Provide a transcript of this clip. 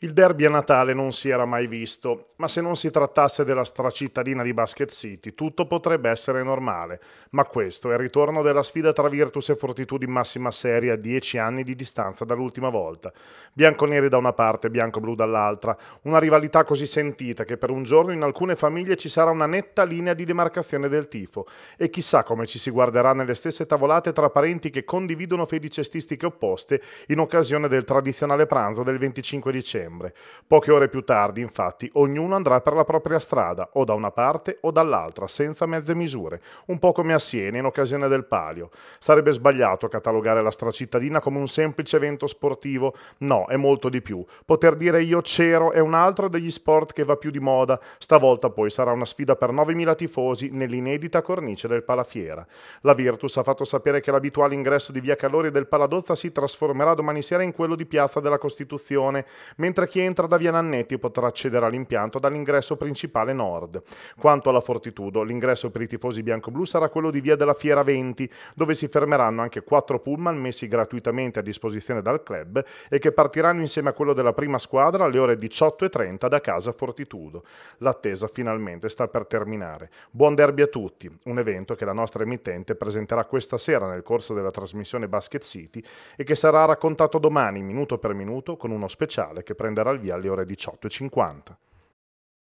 Il derby a Natale non si era mai visto, ma se non si trattasse della stracittadina di Basket City, tutto potrebbe essere normale. Ma questo è il ritorno della sfida tra Virtus e Fortitude in massima serie a dieci anni di distanza dall'ultima volta. bianco Bianconeri da una parte, bianco-blu dall'altra. Una rivalità così sentita che per un giorno in alcune famiglie ci sarà una netta linea di demarcazione del tifo. E chissà come ci si guarderà nelle stesse tavolate tra parenti che condividono fedi cestistiche opposte in occasione del tradizionale pranzo del 25 dicembre dicembre. Poche ore più tardi, infatti, ognuno andrà per la propria strada, o da una parte o dall'altra, senza mezze misure, un po' come a Siena in occasione del palio. Sarebbe sbagliato catalogare la stracittadina come un semplice evento sportivo, no, è molto di più. Poter dire io c'ero è un altro degli sport che va più di moda, stavolta poi sarà una sfida per 9.000 tifosi nell'inedita cornice del Palafiera. La Virtus ha fatto sapere che l'abituale ingresso di Via Calori del Paladozza si trasformerà domani sera in quello di Piazza della Costituzione, mentre mentre chi entra da via Nannetti potrà accedere all'impianto dall'ingresso principale nord. Quanto alla Fortitudo, l'ingresso per i tifosi bianco-blu sarà quello di via della Fiera 20, dove si fermeranno anche quattro pullman messi gratuitamente a disposizione dal club e che partiranno insieme a quello della prima squadra alle ore 18.30 da casa Fortitudo. L'attesa finalmente sta per terminare. Buon derby a tutti, un evento che la nostra emittente presenterà questa sera nel corso della trasmissione Basket City e che sarà raccontato domani minuto per minuto con uno speciale che prenderà riprenderà il via alle ore 18.50.